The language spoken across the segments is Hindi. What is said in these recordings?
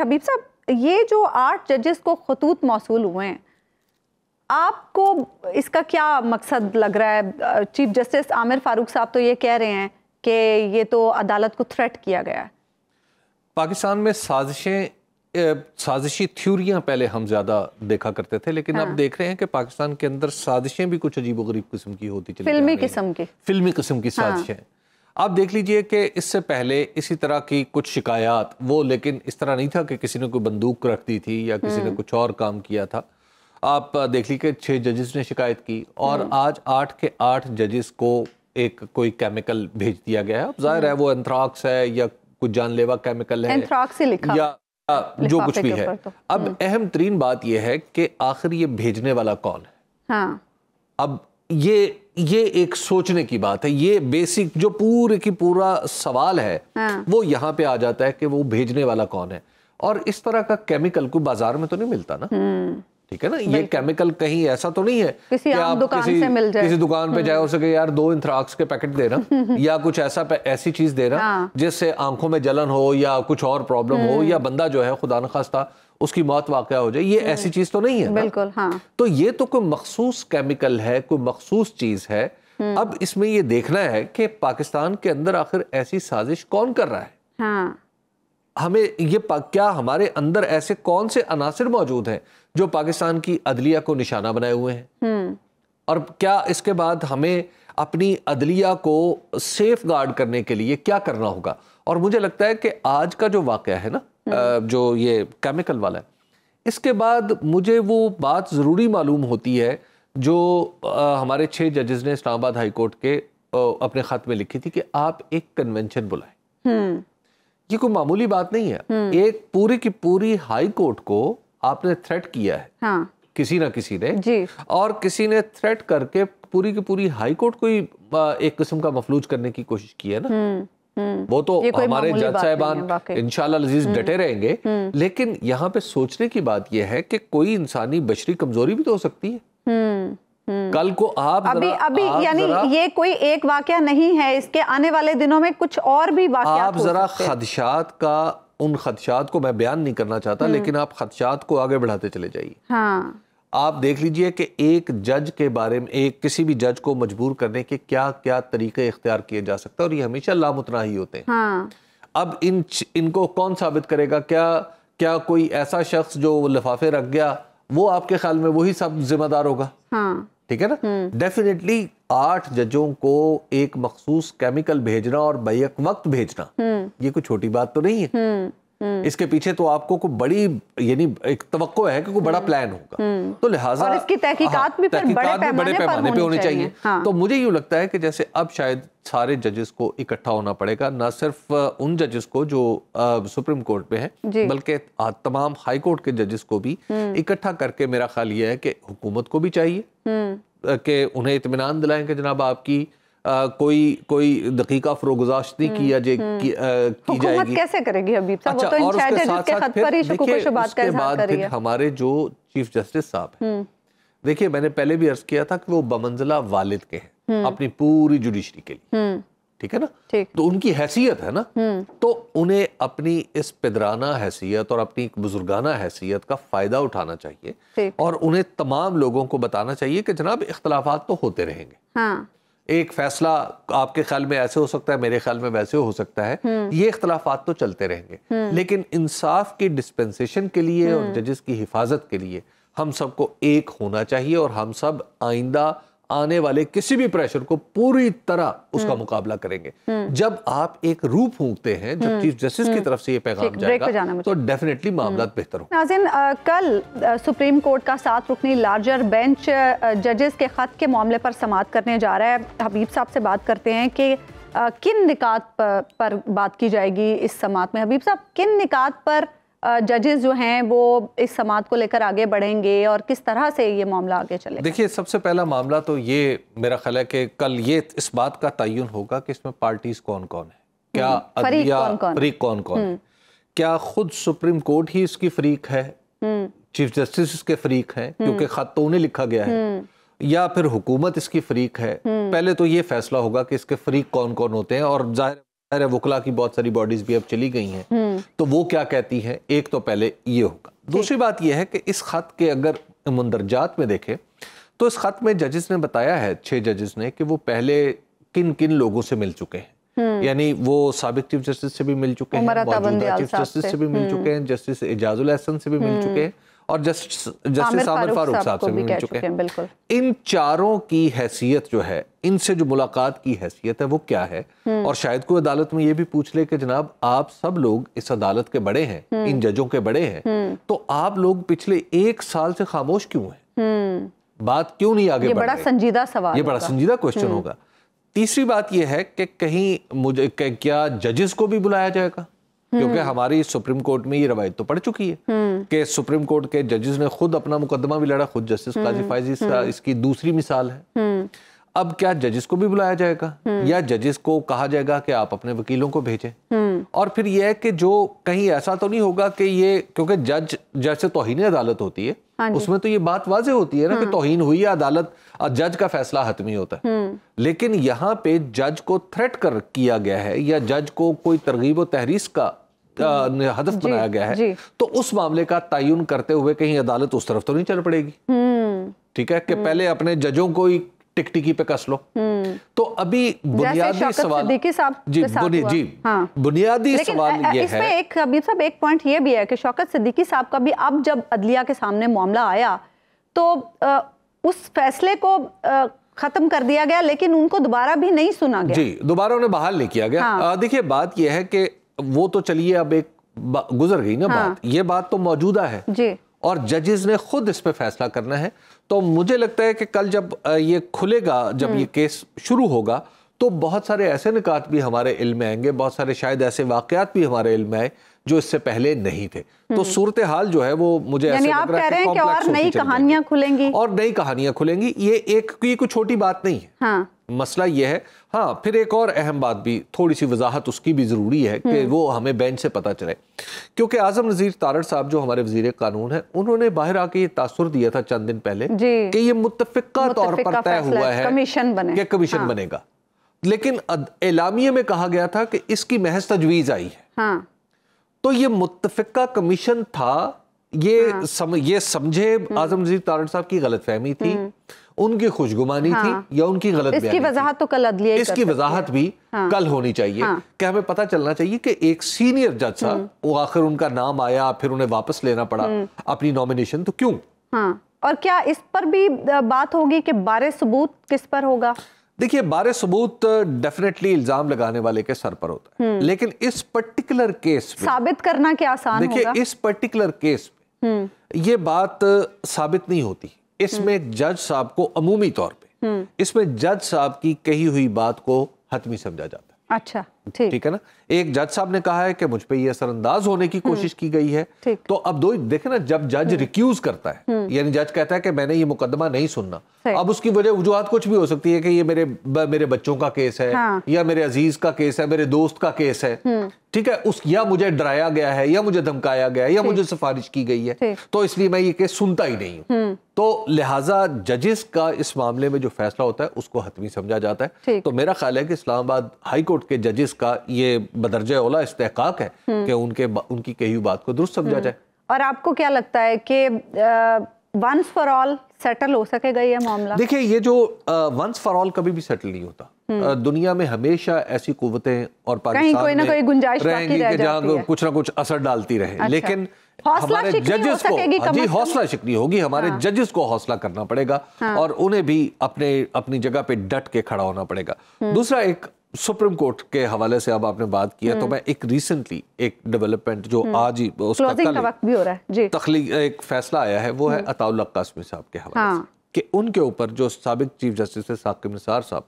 हबीब साहब ये जो आठ जजेस को खतूत मौसू हुए हैं आपको इसका क्या मकसद लग रहा है चीफ जस्टिस आमिर फारूक साहब तो ये कह रहे हैं कि ये तो अदालत को थ्रेट किया गया है पाकिस्तान में साजिशें साजिशी थ्योरियाँ पहले हम ज़्यादा देखा करते थे लेकिन हाँ। अब देख रहे हैं कि पाकिस्तान के अंदर साजिशें भी कुछ अजीब गरीब किस्म की होती चली फिल्मी किस्म की फिल्मी किस्म की हाँ। साजिशें हाँ। आप देख लीजिए कि इससे पहले इसी तरह की कुछ शिकायत वो लेकिन इस तरह नहीं था कि किसी ने कोई बंदूक रख दी थी या किसी ने हम्म। कुछ और काम किया था आप देख लीजिए छः जजेस ने शिकायत की और हम्म। आज आठ के आठ जजेस को एक कोई केमिकल भेज दिया गया है अब जाहिर है हम्म। वो एंथ्राक्स है या कुछ जानलेवा केमिकल है एंथ्राक्स से लिखा या जो कुछ भी है तो। अब अहम तरीन बात यह है कि आखिर ये भेजने वाला कौन है हाँ। अब ये ये एक सोचने की बात है ये बेसिक जो पूरे की पूरा सवाल है हाँ। वो यहाँ पे आ जाता है कि वो भेजने वाला कौन है और इस तरह का केमिकल को बाजार में तो नहीं मिलता ना हम्म। ठीक है ना ये केमिकल कहीं ऐसा तो नहीं है किसी कि आप दुकान किसी, से मिल जाए किसी दुकान पे हम्म। जाए उसे सके यार दो इंथ्राक्स के पैकेट देना या कुछ ऐसा ऐसी चीज देना हाँ। जिससे आंखों में जलन हो या कुछ और प्रॉब्लम हो हम्म। या बंदा जो है खुदा न खास्ता उसकी मौत वाक़ हो जाए ये हम्म। ऐसी चीज़ तो नहीं है बिल्कुल हाँ तो ये तो कोई मखसूस केमिकल है कोई मखसूस चीज़ है हम्म। अब इसमें ये देखना है कि पाकिस्तान के अंदर आखिर ऐसी साजिश कौन कर रहा है हाँ। हमें ये क्या हमारे अंदर ऐसे कौन से अनासर मौजूद हैं जो पाकिस्तान की अदलिया को निशाना बनाए हुए हैं हम्म। और क्या इसके बाद हमें अपनी अदलिया को सेफ गार्ड करने के लिए क्या करना होगा और मुझे लगता है कि आज का जो वाक़ है ना हम्म। जो ये केमिकल वाला है इसके बाद मुझे वो बात ज़रूरी मालूम होती है जो हमारे छः जजेस ने इस्लामाबाद हाई कोर्ट के अपने ख़त में लिखी थी कि आप एक कन्वेंशन बुलाएं हम्म। ये कोई मामूली बात नहीं है हम्म। एक पूरी की पूरी हाई कोर्ट को आपने थ्रेट किया है हाँ। किसी ना किसी ने जी। और किसी ने थ्रेट करके पूरी की पूरी हाई कोर्ट को ही एक किस्म का मफलूज करने की कोशिश की है ना हम्म, हम्म। वो तो हमारे जज साहबान इनशालाजीज लजीज हम्म, डटे रहेंगे लेकिन यहाँ पे सोचने की बात यह है कि कोई इंसानी बशरी कमजोरी भी तो हो सकती है कल को आप अभी अभी यानी ये कोई एक वाक्य नहीं है इसके आने वाले दिनों में कुछ और भी वाक्य आप जरा खदशात का उन खदशात को मैं बयान नहीं करना चाहता लेकिन आप खदशात को आगे बढ़ाते चले जाइए हाँ आप देख लीजिए कि एक जज के बारे में एक किसी भी जज को मजबूर करने के क्या क्या तरीके इख्तियार किए जा सकते हैं और ये हमेशा लामुतना ही होते हैं हाँ। अब इन इनको कौन साबित करेगा क्या क्या कोई ऐसा शख्स जो लिफाफे रख गया वो आपके ख्याल में वही सब जिम्मेदार होगा हाँ। ठीक है ना डेफिनेटली हम्म। आठ जजों को एक मखसूस केमिकल भेजना और बैक वक्त भेजना हम्म। ये कोई छोटी बात तो नहीं है हम्म। हम्म। इसके पीछे तो आपको कोई बड़ी यानी एक तवक्को है कि कोई बड़ा प्लान हम्म। होगा हम्म। तो लिहाजा और इसकी तहकीकात हाँ, भी फिर बड़े पैमाने, बड़े पैमाने पे होनी चाहिए हाँ। तो मुझे यूँ लगता है कि जैसे अब शायद सारे जजेस को इकट्ठा होना पड़ेगा ना सिर्फ उन जजेस को जो आ, सुप्रीम कोर्ट में है बल्कि तमाम हाई कोर्ट के जजेस को भी इकट्ठा करके मेरा ख्याल ये है कि हुकूमत को भी चाहिए कि उन्हें इतमान दिलाएं कि जनाब आपकी आ, कोई कोई दकीका फरोगुजाश नहीं किया जे हम्म, हम्म। की, जाएगी कैसे करेगी हबीब साहब अच्छा, वो तो और उसके साथ साथ फिर देखिए उसके बाद फिर हमारे जो चीफ जस्टिस साहब हैं हम्म। देखिए मैंने पहले भी अर्ज किया था कि वो बमंजला वालिद के हैं अपनी पूरी जुडिशरी के लिए ठीक है ना तो उनकी हैसियत है ना तो उन्हें अपनी इस पिदराना हैसियत और अपनी बुजुर्गाना हैसियत का फ़ायदा उठाना चाहिए और उन्हें तमाम लोगों को बताना चाहिए कि जनाब इख्तलाफात तो होते रहेंगे हाँ। एक फैसला आपके ख्याल में ऐसे हो सकता है मेरे ख्याल में वैसे हो सकता है हम्म। ये इख्तलाफात तो चलते रहेंगे हम्म। लेकिन इंसाफ की डिस्पेंसेशन के लिए और जजेस हम्म। की हिफाजत के लिए हम सबको एक होना चाहिए और हम सब आइंदा आने वाले किसी भी प्रेशर को पूरी तरह हम्म। उसका मुकाबला करेंगे हम्म। जब आप एक रूप फूकते हैं जब चीफ हम्म। जस्टिस की तरफ से ये पैगाम जाएगा तो डेफिनेटली मामला बेहतर हो नाजिन कल सुप्रीम कोर्ट का साथ रुकनी लार्जर बेंच जजेस के खत के मामले पर समाप्त करने जा रहा है हबीब साहब से बात करते हैं कि किन निकात पर, पर बात की जाएगी इस समात में हबीब साहब किन निकात पर जजेस जो हैं वो इस समाज को लेकर आगे बढ़ेंगे और किस तरह से ये मामला आगे चले देखिए सबसे पहला मामला तो ये मेरा ख्याल है कि कल ये इस बात का तयन होगा कि इसमें पार्टीज कौन कौन है क्या हम्म, हम्म। फरीक कौन कौन, फरीक कौन कौन है हम्म। क्या खुद सुप्रीम कोर्ट ही इसकी फरीक है चीफ जस्टिस इसके फरीक है क्योंकि खत तो उन्हें लिखा गया है या फिर हुकूमत इसकी फरीक है पहले तो ये फैसला होगा कि इसके फरीक कौन कौन होते हैं और जाहिर अरे वकला की बहुत सारी बॉडीज भी अब चली गई हैं हम्म। तो वो क्या कहती है एक तो पहले ये होगा दूसरी बात यह है कि इस खत के अगर मंदरजात में देखें तो इस खत में जजेस ने बताया है छह जजेस ने कि वो पहले किन किन लोगों से मिल चुके हैं हम्म। यानी वो सबक चीफ जस्टिस से भी मिल चुके हैं चीफ जस्टिस से भी मिल हम्म। चुके हैं जस्टिस एजाजुल एहसन से भी मिल चुके हैं और जस्टिस जस्टिस आमिर फारूक साहब से भी मिल चुके हैं बिल्कुल इन चारों की हैसियत जो है इनसे जो मुलाकात की हैसियत है वो क्या है हम्म। और शायद कोई अदालत में ये भी पूछ ले कि जनाब आप सब लोग इस अदालत के बड़े हैं हम्म। इन जजों के बड़े हैं हम्म। तो आप लोग पिछले एक साल से खामोश क्यों हैं बात क्यों नहीं आगे ये बड़ा संजीदा सवाल ये बड़ा संजीदा क्वेश्चन होगा तीसरी बात यह है कि कहीं मुझे क्या जजेस को भी बुलाया जाएगा क्योंकि हमारी सुप्रीम कोर्ट में ये रवायत तो पड़ चुकी है कि सुप्रीम कोर्ट के जजेस ने खुद अपना मुकदमा भी लड़ा खुद जस्टिस हम्म, काजी फाइजी हम्म। इसकी दूसरी मिसाल है हम्म। अब क्या जजेस को भी बुलाया जाएगा या जजेस को कहा जाएगा कि आप अपने वकीलों को भेजें और फिर यह है कि जो कहीं ऐसा तो नहीं होगा कि ये क्योंकि जज जैसे तोहन अदालत होती है हाँ उसमें तो ये बात वाजे होती है ना कि हाँ। तोहन हुई है अदालत जज का फैसला हतमी होता है लेकिन यहाँ पे जज को थ्रेट कर किया गया है या जज को कोई तरगीब तहरीस का तो तो हदफ बनाया गया है तो उस मामले का तयन करते हुए कहीं अदालत उस तरफ तो नहीं चल पड़ेगी हम्म। ठीक है कि हम्म। पहले अपने जजों को ही टिकटिकी पे कस लो हम्म। तो अभी बुनियादी सवाल जी बुनि, जी हाँ। बुनियादी सवाल ये है इसमें एक अभी सब एक पॉइंट ये भी है कि शौकत सिद्दीकी साहब का भी अब जब अदलिया के सामने मामला आया तो आ, उस फैसले को आ, खत्म कर दिया गया लेकिन उनको दोबारा भी नहीं सुना गया जी दोबारा उन्हें बहाल नहीं किया गया हाँ। देखिए बात यह है कि वो तो चलिए अब एक गुजर गई ना हाँ। बात ये बात तो मौजूदा है जी और जजेस ने खुद इस पे फैसला करना है तो मुझे लगता है कि कल जब ये खुलेगा जब हम्म। ये केस शुरू होगा तो बहुत सारे ऐसे निकात भी हमारे इल्म में आएंगे बहुत सारे शायद ऐसे वाकयात भी हमारे इल्म में आए जो इससे पहले नहीं थे तो हम्म। सूरत हाल जो है वो मुझे ऐसे आप कह रहे हैं कि और नई कहानियां खुलेंगी और नई कहानियां खुलेंगी ये एक ये कोई छोटी बात नहीं है हाँ। मसला ये है हाँ फिर एक और अहम बात भी थोड़ी सी वजाहत उसकी भी ज़रूरी है कि हम्म। वो हमें बेंच से पता चले क्योंकि आजम नज़ीर तारड़ साहब जो हमारे वजीर कानून हैं उन्होंने बाहर आके ये तासुर दिया था चंद दिन पहले कि ये मुतफ़ा तौर पर तय हुआ है कमीशन बने कि कमीशन हाँ। बनेगा लेकिन एलामिया में कहा गया था कि इसकी महज तजवीज़ आई है हाँ। तो ये मुतफ़ा कमीशन था ये हाँ। ये समझे हम्म। आजम नज़ीर तारड़ साहब की गलत फहमी थी हम्म। उनकी खुशगुमानी हाँ। थी या उनकी गलत इसकी वजाहत तो कल अदलिया इसकी वजाहत भी हाँ। कल होनी चाहिए हाँ। क्या हमें पता चलना चाहिए कि एक सीनियर जज साहब हम्म। वो आखिर उनका नाम आया फिर उन्हें वापस लेना पड़ा हम्म। अपनी नॉमिनेशन तो क्यों हाँ। और क्या इस पर भी बात होगी कि बारे सबूत किस पर होगा देखिए बारे सबूत डेफिनेटली इल्जाम लगाने वाले के सर पर होता है हम्म। लेकिन इस पर्टिकुलर केस में साबित करना क्या आसान देखिए इस पर्टिकुलर केस में ये बात साबित नहीं होती इसमें जज साहब को अमूमी तौर पे हम्म। इसमें जज साहब की कही हुई बात को हतमी समझा जाता है अच्छा ठीक ठीक है ना एक जज साहब ने कहा है कि मुझ पर यह असरअंदाज होने की हम्म। कोशिश की गई है तो अब दो देखे ना जब जज हम्म। रिक्यूज करता है यानी जज कहता है कि मैंने ये मुकदमा नहीं सुनना अब उसकी वजह वजुहत कुछ भी हो सकती है कि ये मेरे मेरे बच्चों का केस है हाँ। या मेरे अजीज का केस है मेरे दोस्त का केस है ठीक है उस या मुझे डराया गया है या मुझे धमकाया गया है या मुझे सिफारिश की गई है तो इसलिए मैं ये केस सुनता ही नहीं हूँ हम्म। तो लिहाजा जजेस का इस मामले में जो फैसला होता है उसको हतमी समझा जाता है तो मेरा ख्याल है कि इस्लामाबाद हाई कोर्ट के जजेस का ये बदरज ओला इस्तेकाक है हम्म। कि उनके उनकी कही बात को दुरुस्त समझा हम्म। जाए और आपको क्या लगता है कि वंस फॉर ऑल सेटल हो सकेगा ये मामला देखिए ये जो वंस फॉर ऑल कभी भी सेटल नहीं होता हम्म। दुनिया में हमेशा ऐसी कुवतें और पाकिस्तान कोई ना कोई गुंजाइश रहेंगी कि जहाँ कुछ ना कुछ असर डालती रहे अच्छा। लेकिन हमारे जजेस को हाँ जी हौसला शिकनी होगी हमारे हाँ। जजेस को हौसला करना पड़ेगा हाँ। और उन्हें भी अपने अपनी जगह पे डट के खड़ा होना पड़ेगा हम्म। दूसरा एक सुप्रीम कोर्ट के हवाले से अब आपने बात किया तो हम्म। मैं एक रिसेंटली एक डेवलपमेंट जो आज ही उसका वक्त भी हो रहा है एक फैसला आया है वो है अताउल्ला कासमी साहब के हवाले हाँ। से कि उनके ऊपर जो सबक चीफ जस्टिस है साकिब निसार साहब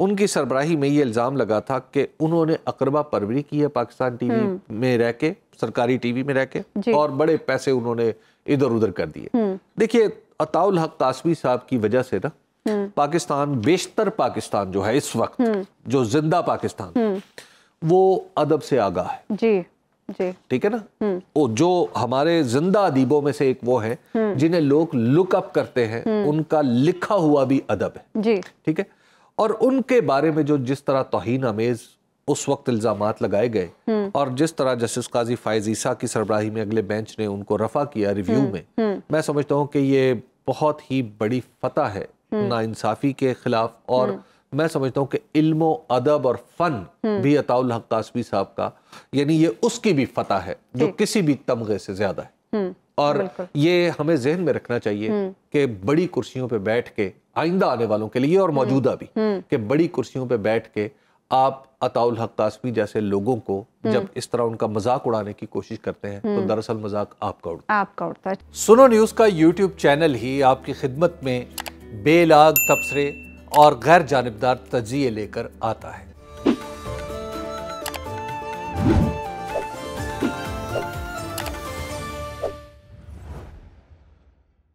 उनकी सरबराही में ये इल्ज़ाम लगा था कि उन्होंने अकरबा परवरी की है पाकिस्तान टीवी हम्म। में रह के सरकारी टीवी में रह के और बड़े पैसे उन्होंने इधर उधर कर दिए हम्म। देखिए अताउल हक कासमी साहब की वजह से ना हम्म। पाकिस्तान बेशतर पाकिस्तान जो है इस वक्त जो जिंदा पाकिस्तान वो अदब से आगा है जी जी ठीक है ना वो जो हमारे जिंदा अदीबों में से एक वो है जिन्हें लोग लुकअप करते हैं उनका लिखा हुआ भी अदब है जी ठीक है और उनके बारे में जो जिस तरह तोहन अमेज उस वक्त इल्ज़ाम लगाए गए हम्म। और जिस तरह जस्टिस काजी फायज ईसा की सरबराही में अगले बेंच ने उनको रफा किया रिव्यू हम्म, में हम्म। मैं समझता हूँ कि ये बहुत ही बड़ी फतह है नाइंसाफ़ी के ख़िलाफ और मैं समझता हूँ कि इल्मो अदब और फ़न भी अताउल हक कासमी साहब का यानी ये उसकी भी फतह है जो किसी भी तमगे से ज़्यादा है और ये हमें जहन में रखना चाहिए हम्म। कि बड़ी कुर्सियों पर बैठ के आइंदा आने वालों के लिए और हम्म। मौजूदा भी हम्म। कि बड़ी कुर्सियों पर बैठ के आप अताउल हक कासमी जैसे लोगों को जब इस तरह उनका मजाक उड़ाने की कोशिश करते हैं तो दरअसल मजाक आपका उड़ता आपका उड़ता है सुनो न्यूज़ का यूट्यूब चैनल ही आपकी खिदमत में बेलाग तबसरे और गैर जानबदार तजिए लेकर आता है